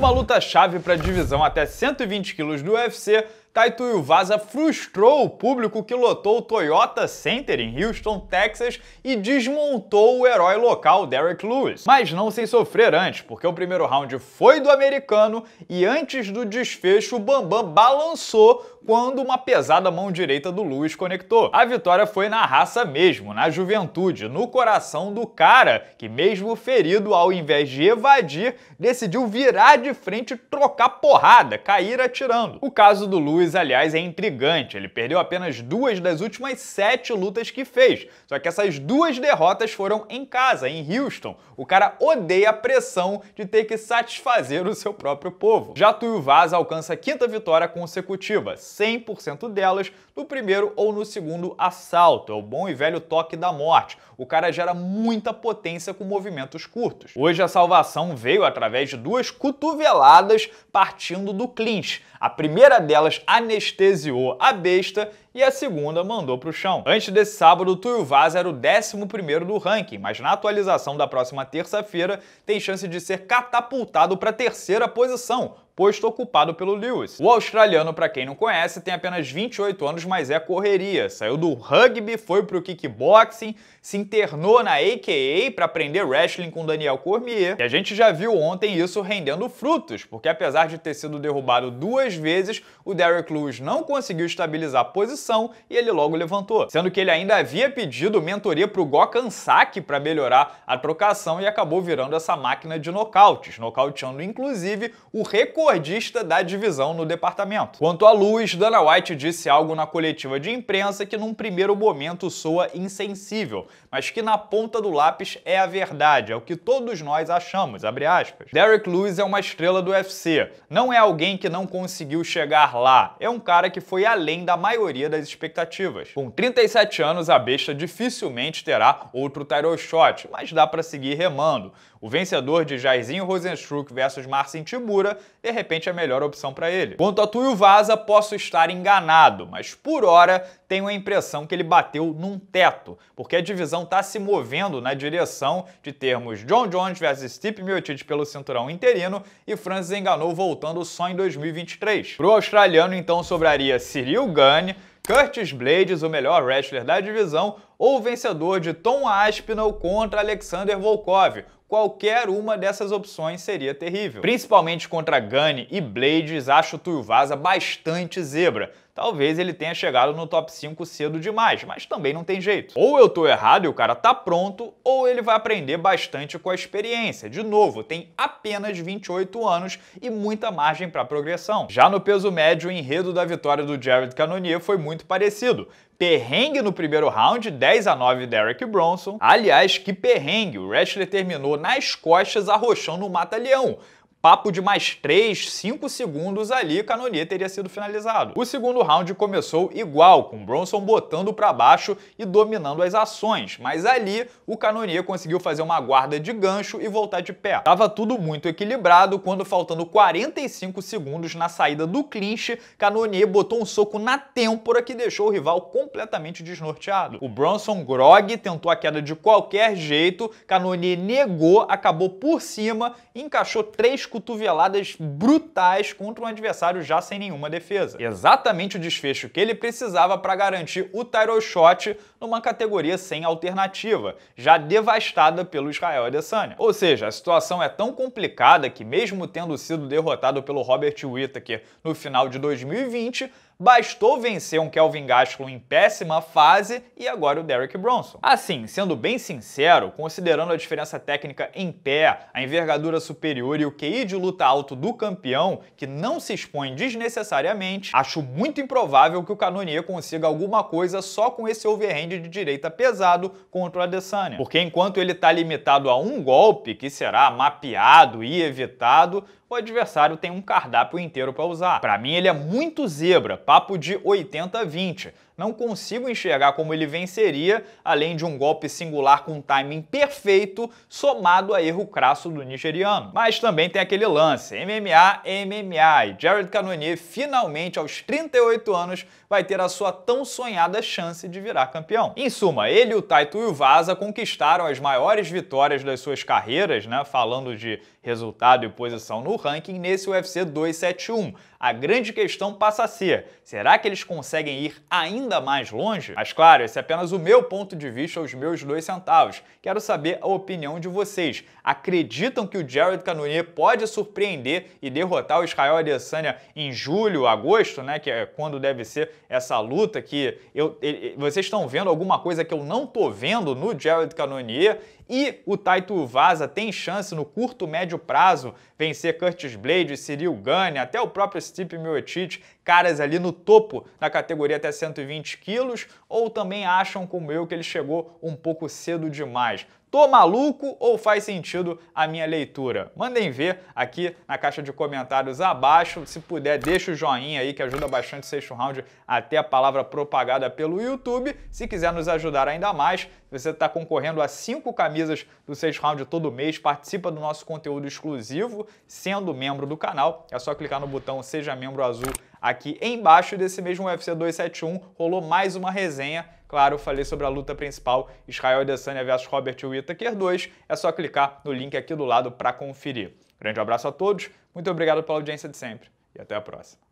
uma luta-chave para a divisão até 120 quilos do UFC Taito Yuvasa frustrou o público que lotou o Toyota Center em Houston, Texas e desmontou o herói local Derek Lewis. Mas não sem sofrer antes, porque o primeiro round foi do americano e antes do desfecho o Bambam balançou quando uma pesada mão direita do Lewis conectou. A vitória foi na raça mesmo, na juventude, no coração do cara, que mesmo ferido, ao invés de evadir, decidiu virar de frente e trocar porrada, cair atirando. O caso do Lewis Cruz, aliás, é intrigante. Ele perdeu apenas duas das últimas sete lutas que fez. Só que essas duas derrotas foram em casa, em Houston. O cara odeia a pressão de ter que satisfazer o seu próprio povo. Já Tuyo Vaz alcança a quinta vitória consecutiva, 100% delas no primeiro ou no segundo assalto. É o bom e velho toque da morte. O cara gera muita potência com movimentos curtos. Hoje a salvação veio através de duas cotoveladas partindo do clinch. A primeira delas anestesiou a besta e a segunda mandou para o chão. Antes desse sábado, o Túlio Vaz era o 11 do ranking, mas na atualização da próxima terça-feira tem chance de ser catapultado para a terceira posição, posto ocupado pelo Lewis. O australiano, para quem não conhece, tem apenas 28 anos, mas é correria. Saiu do rugby, foi pro kickboxing, se internou na AKA para aprender wrestling com Daniel Cormier. E a gente já viu ontem isso rendendo frutos, porque apesar de ter sido derrubado duas vezes, o Derek Lewis não conseguiu estabilizar a posição posição e ele logo levantou, sendo que ele ainda havia pedido mentoria para o Gokhan Saki para melhorar a trocação e acabou virando essa máquina de nocautes, nocauteando inclusive o recordista da divisão no departamento. Quanto à luz, Dana White disse algo na coletiva de imprensa que num primeiro momento soa insensível, mas que na ponta do lápis é a verdade, é o que todos nós achamos, abre aspas. Derek Lewis é uma estrela do UFC, não é alguém que não conseguiu chegar lá, é um cara que foi além da maioria das expectativas. Com 37 anos, a besta dificilmente terá outro title shot, mas dá para seguir remando. O vencedor de Jairzinho Rosenstruck versus Marcin Tibura, de repente, é a melhor opção para ele. Quanto a Tuyo Vaza, posso estar enganado, mas por hora tenho a impressão que ele bateu num teto, porque a divisão está se movendo na direção de termos John Jones versus Steve Miocic pelo cinturão interino e Francis Enganou voltando só em 2023. Para o australiano, então, sobraria Cyril Gane, Curtis Blades, o melhor wrestler da divisão, ou o vencedor de Tom Aspinall contra Alexander Volkov, qualquer uma dessas opções seria terrível. Principalmente contra Gunny e Blades, acho o Tuivasa bastante zebra. Talvez ele tenha chegado no top 5 cedo demais, mas também não tem jeito. Ou eu tô errado e o cara tá pronto, ou ele vai aprender bastante com a experiência. De novo, tem apenas 28 anos e muita margem para progressão. Já no peso médio, o enredo da vitória do Jared Cannonier foi muito parecido. Perrengue no primeiro round, 10 a 9 Derek Bronson. Aliás, que perrengue! O Wrestler terminou nas costas arrochando o Mata-Leão. Papo de mais 3, 5 segundos ali, Canonier teria sido finalizado. O segundo round começou igual, com Bronson botando para baixo e dominando as ações, mas ali o Canonier conseguiu fazer uma guarda de gancho e voltar de pé. Tava tudo muito equilibrado quando faltando 45 segundos na saída do clinch, Canonier botou um soco na têmpora que deixou o rival completamente desnorteado. O Bronson Grog tentou a queda de qualquer jeito, Canonier negou, acabou por cima encaixou três cotoveladas brutais contra um adversário já sem nenhuma defesa. Exatamente o desfecho que ele precisava para garantir o title shot numa categoria sem alternativa, já devastada pelo Israel Adesanya. Ou seja, a situação é tão complicada que mesmo tendo sido derrotado pelo Robert Whittaker no final de 2020, Bastou vencer um Kelvin Gastelum em péssima fase e agora o Derrick Bronson. Assim, sendo bem sincero, considerando a diferença técnica em pé, a envergadura superior e o QI de luta alto do campeão, que não se expõe desnecessariamente, acho muito improvável que o Canonier consiga alguma coisa só com esse overhand de direita pesado contra o Adesanya. Porque enquanto ele está limitado a um golpe, que será mapeado e evitado, o adversário tem um cardápio inteiro para usar. Para mim, ele é muito zebra papo de 80-20. Não consigo enxergar como ele venceria, além de um golpe singular com um timing perfeito, somado a erro crasso do nigeriano. Mas também tem aquele lance, MMA, MMA, e Jared Cannonier finalmente, aos 38 anos, vai ter a sua tão sonhada chance de virar campeão. Em suma, ele e o Taito conquistaram as maiores vitórias das suas carreiras, né, falando de resultado e posição no ranking, nesse UFC 271. A grande questão passa a ser, será que eles conseguem ir ainda ainda mais longe? Mas claro, esse é apenas o meu ponto de vista, os meus dois centavos. Quero saber a opinião de vocês. Acreditam que o Jared Cannonier pode surpreender e derrotar o Israel Adesanya em julho, agosto, né? Que é quando deve ser essa luta que eu, ele, vocês estão vendo alguma coisa que eu não tô vendo no Jared Cannonier e o Taito Vaza tem chance no curto médio prazo vencer Curtis Blade, Cyril Gane, até o próprio Stipe Miocic, caras ali no topo da categoria até 120 20 quilos ou também acham como eu que ele chegou um pouco cedo demais? Tô maluco ou faz sentido a minha leitura? Mandem ver aqui na caixa de comentários abaixo. Se puder, deixa o joinha aí que ajuda bastante o sexto Round a ter a palavra propagada pelo YouTube. Se quiser nos ajudar ainda mais, você está concorrendo a cinco camisas do sexto Round todo mês, participa do nosso conteúdo exclusivo, sendo membro do canal. É só clicar no botão Seja Membro Azul aqui embaixo desse mesmo UFC 271 rolou mais uma resenha. Claro, falei sobre a luta principal Israel Adesanya vs Robert Whittaker 2. É só clicar no link aqui do lado para conferir. Grande abraço a todos, muito obrigado pela audiência de sempre e até a próxima.